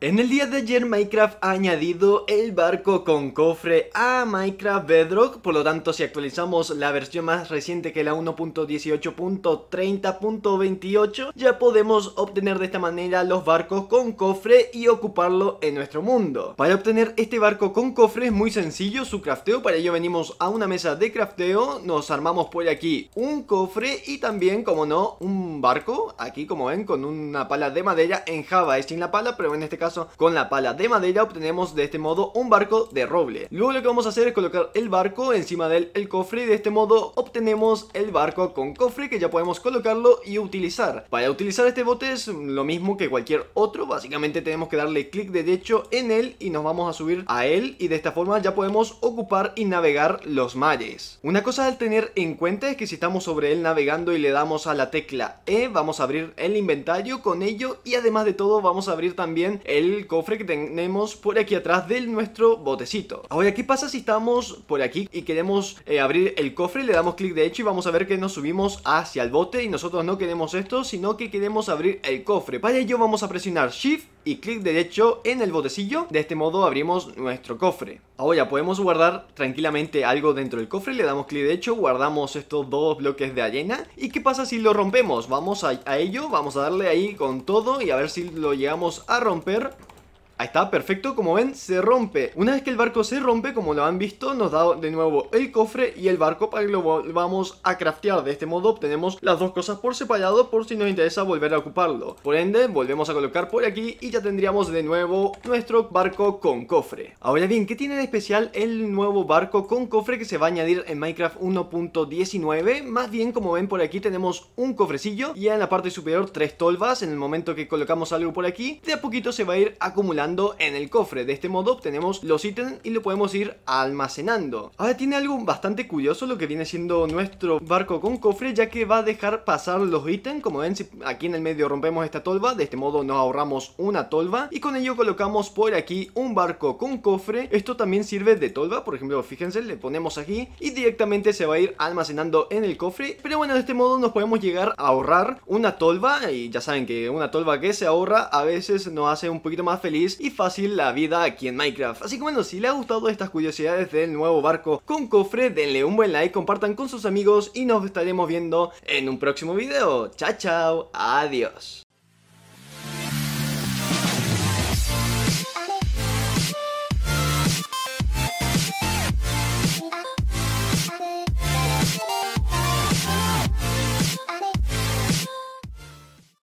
En el día de ayer Minecraft ha añadido el barco con cofre a Minecraft Bedrock, por lo tanto si actualizamos la versión más reciente que la 1.18.30.28 ya podemos obtener de esta manera los barcos con cofre y ocuparlo en nuestro mundo. Para obtener este barco con cofre es muy sencillo su crafteo, para ello venimos a una mesa de crafteo, nos armamos por aquí un cofre y también como no un barco, aquí como ven con una pala de madera en Java es sin la pala pero en este caso con la pala de madera obtenemos de este modo un barco de roble. Luego lo que vamos a hacer es colocar el barco encima del el cofre y de este modo obtenemos el barco con cofre que ya podemos colocarlo y utilizar. Para utilizar este bote es lo mismo que cualquier otro, básicamente tenemos que darle clic derecho en él y nos vamos a subir a él y de esta forma ya podemos ocupar y navegar los mares. Una cosa al tener en cuenta es que si estamos sobre él navegando y le damos a la tecla E vamos a abrir el inventario con ello y además de todo vamos a abrir también el el cofre que tenemos por aquí atrás de nuestro botecito. Ahora, ¿qué pasa si estamos por aquí y queremos eh, abrir el cofre? Le damos clic hecho y vamos a ver que nos subimos hacia el bote y nosotros no queremos esto, sino que queremos abrir el cofre. Para ello vamos a presionar Shift y clic derecho en el botecillo. De este modo abrimos nuestro cofre. Ahora podemos guardar tranquilamente algo dentro del cofre, le damos clic derecho, guardamos estos dos bloques de arena. ¿Y qué pasa si lo rompemos? Vamos a ello, vamos a darle ahí con todo y a ver si lo llegamos a romper. Ahí está, perfecto, como ven, se rompe. Una vez que el barco se rompe, como lo han visto, nos da de nuevo el cofre y el barco para que lo volvamos a craftear. De este modo obtenemos las dos cosas por separado por si nos interesa volver a ocuparlo. Por ende, volvemos a colocar por aquí y ya tendríamos de nuevo nuestro barco con cofre. Ahora bien, ¿qué tiene de especial el nuevo barco con cofre que se va a añadir en Minecraft 1.19? Más bien, como ven por aquí, tenemos un cofrecillo y en la parte superior tres tolvas. En el momento que colocamos algo por aquí, de a poquito se va a ir acumulando en el cofre. De este modo obtenemos los ítems y lo podemos ir almacenando. Ahora tiene algo bastante curioso lo que viene siendo nuestro barco con cofre, ya que va a dejar pasar los ítems. Como ven, si aquí en el medio rompemos esta tolva, de este modo nos ahorramos una tolva y con ello colocamos por aquí un barco con cofre. Esto también sirve de tolva, por ejemplo, fíjense, le ponemos aquí y directamente se va a ir almacenando en el cofre. Pero bueno, de este modo nos podemos llegar a ahorrar una tolva y ya saben que una tolva que se ahorra a veces nos hace un poquito más feliz y fácil la vida aquí en Minecraft. Así que bueno, si les ha gustado estas curiosidades del nuevo barco con cofre, denle un buen like, compartan con sus amigos y nos estaremos viendo en un próximo video. Chao, chao, adiós.